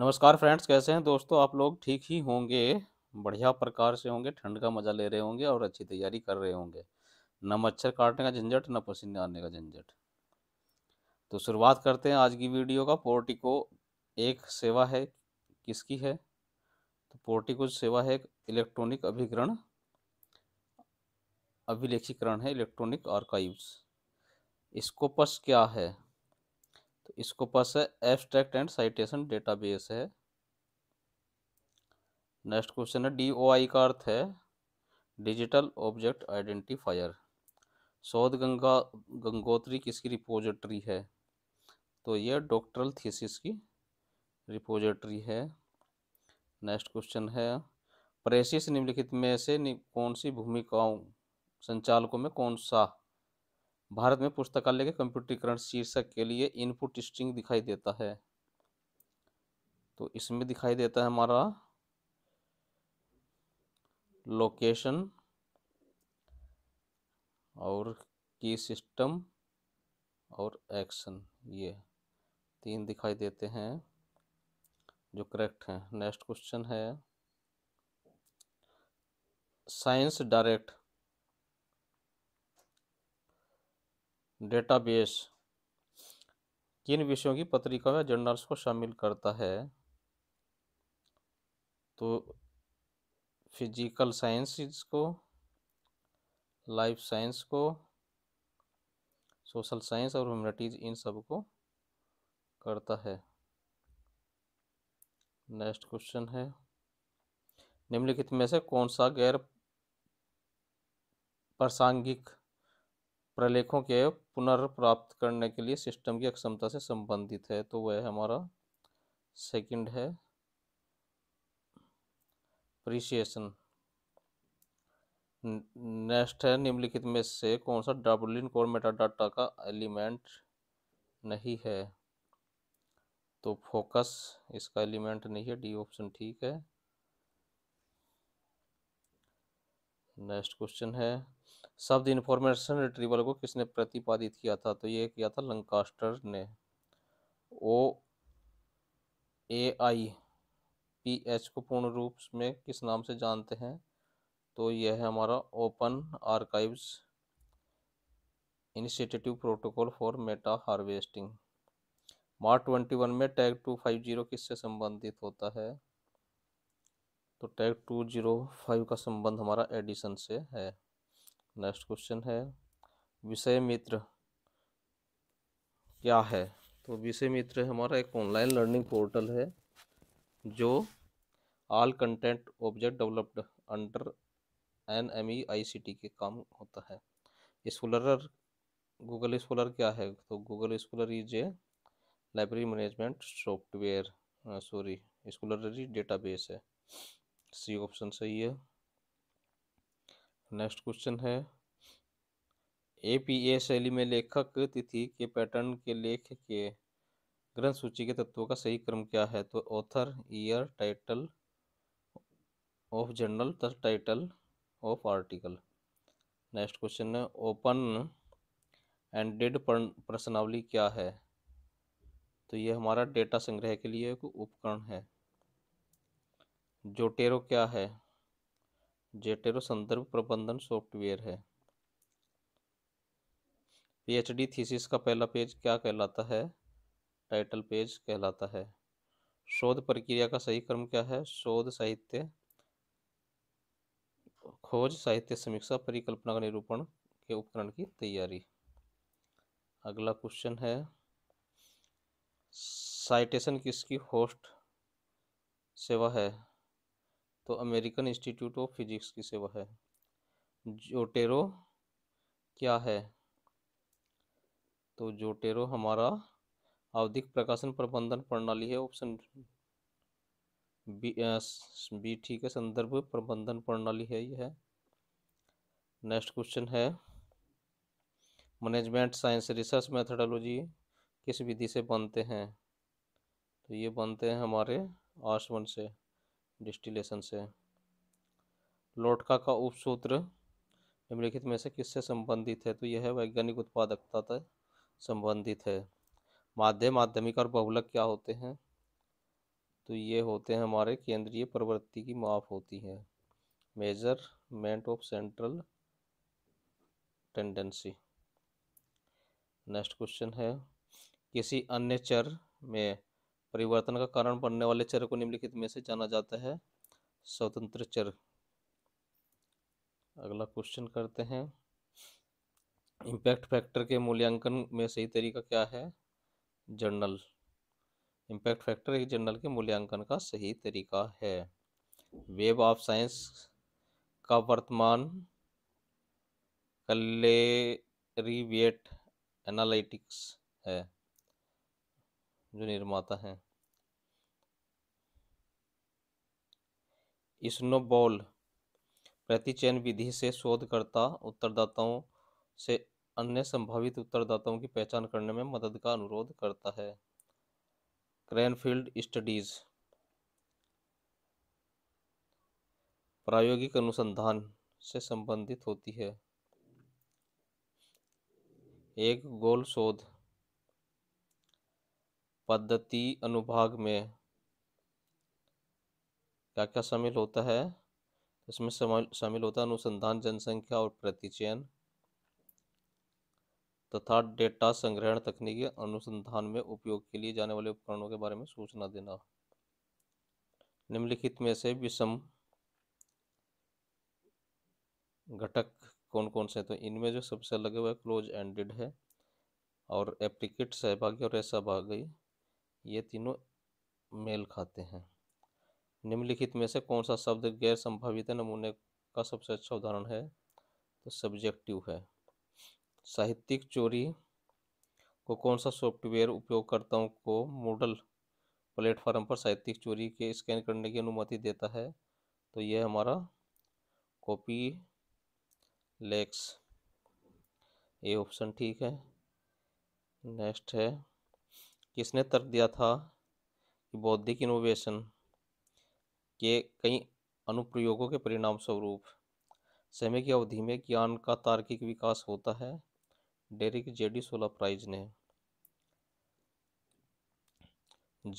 नमस्कार फ्रेंड्स कैसे हैं दोस्तों आप लोग ठीक ही होंगे बढ़िया प्रकार से होंगे ठंड का मज़ा ले रहे होंगे और अच्छी तैयारी कर रहे होंगे न मच्छर काटने का झंझट न पसीने आने का झंझट तो शुरुआत करते हैं आज की वीडियो का पोर्टिको एक सेवा है किसकी है तो पोर्टिको सेवा है इलेक्ट्रॉनिक अभिग्रहण अभिलेखीकरण है इलेक्ट्रॉनिक आर्काइव्स स्कोपस क्या है तो इसको पास है एब्स्ट्रैक्ट एंड साइटेशन डेटाबेस है नेक्स्ट क्वेश्चन है डी ओ आई का अर्थ है डिजिटल ऑब्जेक्ट आइडेंटिफायर शोध गंगा गंगोत्री किसकी रिपोजिटरी है तो यह डॉक्टरल थीसिस की रिपोजिटरी है नेक्स्ट क्वेश्चन है प्रेसिस निम्नलिखित में से कौन सी भूमिकाओं संचालकों में कौन सा भारत में पुस्तकालय के कंप्यूटरीकरण शीर्षक के लिए इनपुट स्ट्रिंग दिखाई देता है तो इसमें दिखाई देता है हमारा लोकेशन और की सिस्टम और एक्शन ये तीन दिखाई देते हैं जो करेक्ट हैं नेक्स्ट क्वेश्चन है साइंस डायरेक्ट डेटाबेस किन विषयों की पत्रिकाओं या जर्नल्स को शामिल करता है तो फिजिकल साइंस को लाइफ साइंस को सोशल साइंस और ह्यूमनिटीज़ इन सब को करता है नेक्स्ट क्वेश्चन है निम्नलिखित में से कौन सा गैर प्रासंगिक प्रलेखों के पुनर्प्राप्त करने के लिए सिस्टम की अक्षमता से संबंधित है तो वह हमारा सेकंड है प्रिसिएशन नेक्स्ट है निम्नलिखित में से कौन सा डब्लिन कोर मेटाडाटा का एलिमेंट नहीं है तो फोकस इसका एलिमेंट नहीं है डी ऑप्शन ठीक है नेक्स्ट क्वेश्चन है शब्द इन्फॉर्मेशन रिट्रीवल को किसने प्रतिपादित किया था तो ये किया था लंकास्टर ने ओ ए आई पी एच को पूर्ण रूप में किस नाम से जानते हैं तो यह है हमारा open archives initiative protocol for meta harvesting March twenty one में टैग टू फाइव जीरो किससे संबंधित होता है तो टैग टू जीरो फाइव का संबंध हमारा एडिशन से है नेक्स्ट क्वेश्चन है विषय मित्र क्या है तो विषय मित्र हमारा एक ऑनलाइन लर्निंग पोर्टल है जो all content object developed under N M E I C T के काम होता है स्कूलर गूगल स्कूलर क्या है तो Google scholar is a library management software sorry scholar database है सी ऑप्शन सही है नेक्स्ट क्वेश्चन है ए पी ए शैली में लेखक तिथि के पैटर्न के लेख के ग्रंथ सूची के तत्वों का सही क्रम क्या है तो author year title of journal तथा title of article next question है ओपन एंडेड प्रश्नावली क्या है तो ये हमारा डेटा संग्रह के लिए एक उपकरण है जोटेरो क्या है जेटेरो संदर्भ प्रबंधन सॉफ्टवेयर है पीएचडी थीसिस का पहला पेज क्या कहलाता है टाइटल पेज कहलाता है शोध प्रक्रिया का सही क्रम क्या है शोध साहित्य खोज साहित्य समीक्षा परिकल्पना का निरूपण के उपकरण की तैयारी अगला क्वेश्चन है साइटेशन किसकी होस्ट सेवा है तो अमेरिकन इंस्टीट्यूट ऑफ फिजिक्स की सेवा है जोटेरो क्या है तो जोटेरो हमारा आवधिक प्रकाशन प्रबंधन प्रणाली है ऑप्शन बी बी ठीक है संदर्भ प्रबंधन प्रणाली है यह नेक्स्ट क्वेश्चन है मैनेजमेंट साइंस रिसर्च मेथडोलॉजी किस विधि से बनते हैं तो ये बनते हैं हमारे आसवन से डिस्टिलेशन से लोटका का उपसूत्र निम्नलिखित में से किससे संबंधित है तो यह वैज्ञानिक उत्पादकता से संबंधित है माध्यम माध्यमिक और बहुलक क्या होते हैं तो ये होते हैं हमारे केंद्रीय प्रवृत्ति की माप होती है measurement of central tendency next question है किसी अन्य चर में परिवर्तन का कारण बनने वाले चर को निम्नलिखित में से जाना जाता है स्वतंत्र चर अगला क्वेश्चन करते हैं इम्पैक्ट फैक्टर के मूल्यांकन में सही तरीका क्या है जर्नल इम्पैक्ट फैक्टर एक जर्नल के मूल्यांकन का सही तरीका है वेब ऑफ साइंस का वर्तमान कलेरिवेट एनालिटिक्स है जो निर्माता हैं स्नोबॉल प्रतिचयन विधि से शोधकर्ता उत्तरदाताओं से अन्य संभावित उत्तरदाताओं की पहचान करने में मदद का अनुरोध करता है क्रैनफील्ड स्टडीज प्रायोगिक अनुसंधान से संबंधित होती है एक गोल शोध पद्धति अनुभाग में क्या क्या शामिल होता है इसमें शामिल होता है अनुसंधान जनसंख्या और प्रतिचयन तथा डेटा संग्रहण तकनीकी अनुसंधान में उपयोग के लिए जाने वाले उपकरणों के बारे में सूचना देना निम्नलिखित में से विषम घटक कौन कौन से तो इनमें जो सबसे अलग है वह क्लोज एंडेड है और एप्लीकेट सहभागी और ऐसा गई ये तीनों मेल खाते हैं निम्नलिखित में से कौन सा शब्द गैर संभावित नमूने का सबसे अच्छा उदाहरण है तो सब्जेक्टिव है साहित्यिक चोरी को कौन सा सॉफ्टवेयर उपयोगकर्ताओं को मॉडल प्लेटफॉर्म पर साहित्यिक चोरी के स्कैन करने की अनुमति देता है तो यह हमारा कॉपी लेक्स ये ऑप्शन ठीक है नेक्स्ट है किसने तर्क दिया था कि बौद्धिक इनोवेशन के कई अनुप्रयोगों के परिणाम स्वरूप समय की अवधि में ज्ञान का तार्किक विकास होता है डेरिक जेडी सोला प्राइज ने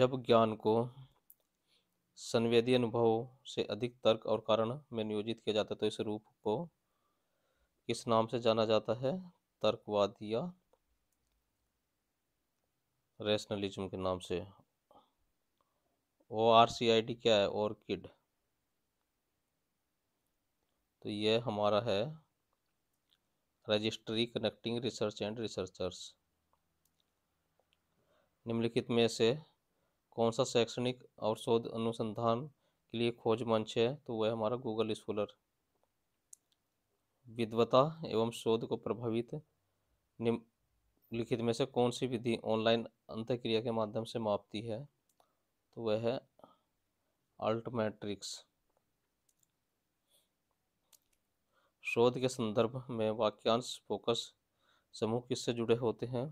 जब ज्ञान को संवेदी अनुभव से अधिक तर्क और कारण में नियोजित किया जाता है तो इस रूप को किस नाम से जाना जाता है तर्कवाद या रेशनलिज्म के नाम से O R C I D क्या है और किड तो ये हमारा है registry connecting research and researchers निम्नलिखित में से कौन सा शैक्षणिक और शोध अनुसंधान के लिए खोज मंच है तो वह हमारा गूगल स्कॉलर विद्वता एवं शोध को प्रभावित लिखित में से कौन सी विधि ऑनलाइन अंतक्रिया के माध्यम से मापती है तो वह है अल्टमेट्रिक्स शोध के संदर्भ में वाक्यांश फोकस समूह किससे जुड़े होते हैं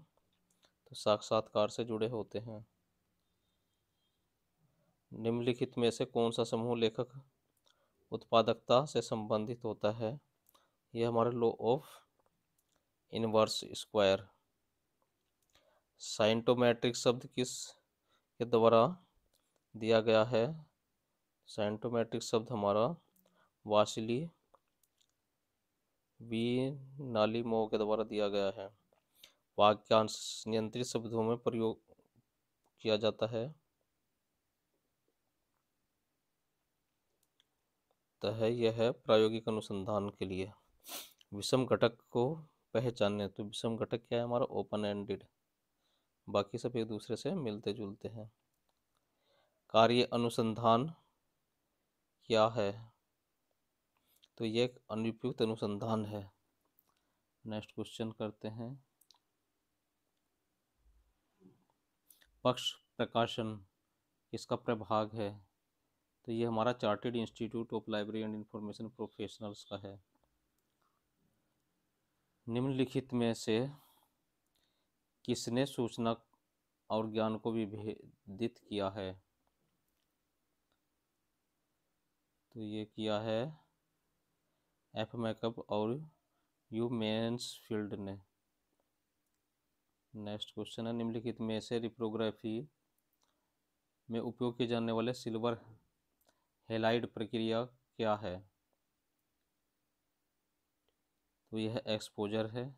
तो साक्षात्कार से जुड़े होते हैं निम्नलिखित में से कौन सा समूह लेखक उत्पादकता से संबंधित होता है यह हमारे law of inverse square scientometric शब्द किस के द्वारा दिया गया है साइंटोमेट्रिक शब्द हमारा वासिली वी नालीमो के द्वारा दिया गया है वाक्यांश नियंत्रित शब्दों में प्रयोग किया जाता है तो है यह है प्रायोगिक अनुसंधान के लिए विषम घटक को पहचानने तो विषम घटक क्या है हमारा ओपन एंडेड बाकी सब एक दूसरे से मिलते जुलते हैं कार्य अनुसंधान क्या है तो ये एक अनुपयुक्त अनुसंधान है नेक्स्ट क्वेश्चन करते हैं पक्ष प्रकाशन इसका प्रभाग है तो ये हमारा chartered institute of library and information professionals का है निम्नलिखित में से किसने सूचना और ज्ञान को विभेदित किया है तो ये किया है एफ मैकअप और यू मेन्स फील्ड ने नेक्स्ट क्वेश्चन है निम्नलिखित में से रिप्रोग्राफी में उपयोग किए जाने वाले सिल्वर हेलाइड प्रक्रिया क्या है तो यह एक्सपोजर है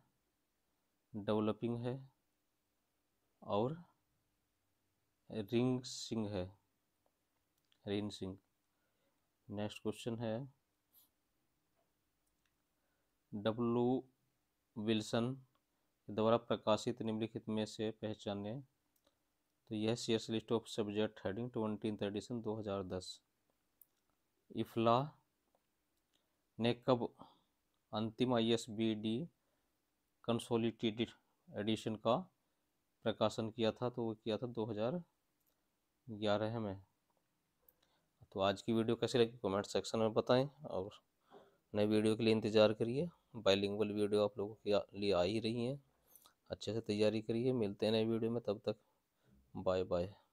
डेवलपिंग है और रिंग सिंह है रिन सिंह नेक्स्ट क्वेश्चन है डब्लू विल्सन के द्वारा प्रकाशित निम्नलिखित में से पहचाने तो यह सीएस list of subject heading twentieth edition 2010 IFLA ने कब अंतिम I S B D consolidated edition का प्रकाशन किया था तो वो किया था 2011 में तो आज की वीडियो कैसी लगी कमेंट सेक्शन में बताएं और नए वीडियो के लिए इंतज़ार करिए बाइलिंगुअल वीडियो आप लोगों के लिए आ ही रही हैं अच्छे से तैयारी करिए मिलते हैं नए वीडियो में तब तक बाय बाय